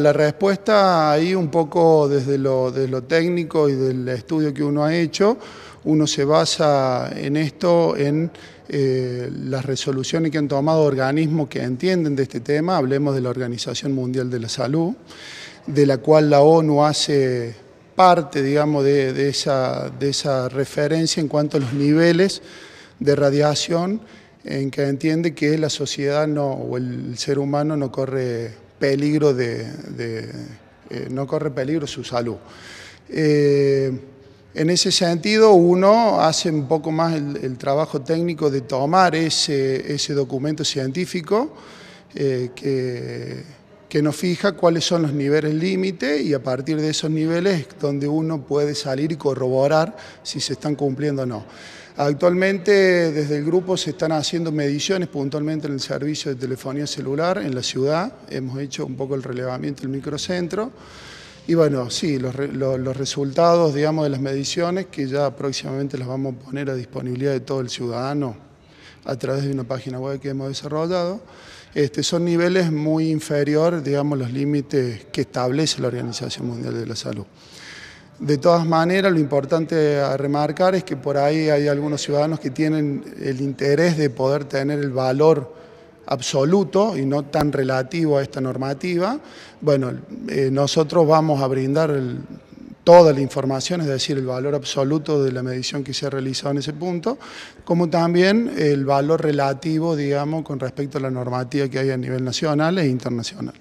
La respuesta ahí un poco desde lo, lo técnico y del estudio que uno ha hecho, uno se basa en esto, en eh, las resoluciones que han tomado organismos que entienden de este tema, hablemos de la Organización Mundial de la Salud, de la cual la ONU hace parte, digamos, de, esa, de esa referencia en cuanto a los niveles de radiación en que entiende que la sociedad no, o el ser humano no corre peligro de, eh, no corre peligro su salud. Eh, en ese sentido, uno hace un poco más el, trabajo técnico de tomar ese, ese documento científico eh, que que nos fija cuáles son los niveles límite y a partir de esos niveles donde uno puede salir y corroborar si se están cumpliendo o no. Actualmente desde el grupo se están haciendo mediciones puntualmente en el servicio de telefonía celular en la ciudad, hemos hecho un poco el relevamiento del microcentro y bueno, sí, los, resultados digamos, de las mediciones que ya próximamente las vamos a poner a disponibilidad de todo el ciudadano a través de una página web que hemos desarrollado. Este, son niveles muy inferior, digamos, los límites que establece la Organización Mundial de la Salud. De todas maneras, lo importante a remarcar es que por ahí hay algunos ciudadanos que tienen el interés de poder tener el valor absoluto y no tan relativo a esta normativa. Bueno, eh, nosotros vamos a brindar el, toda la información, es decir, el valor absoluto de la medición que se ha realizado en ese punto, como también el valor relativo, digamos, con respecto a la normativa que hay a nivel nacional e internacional.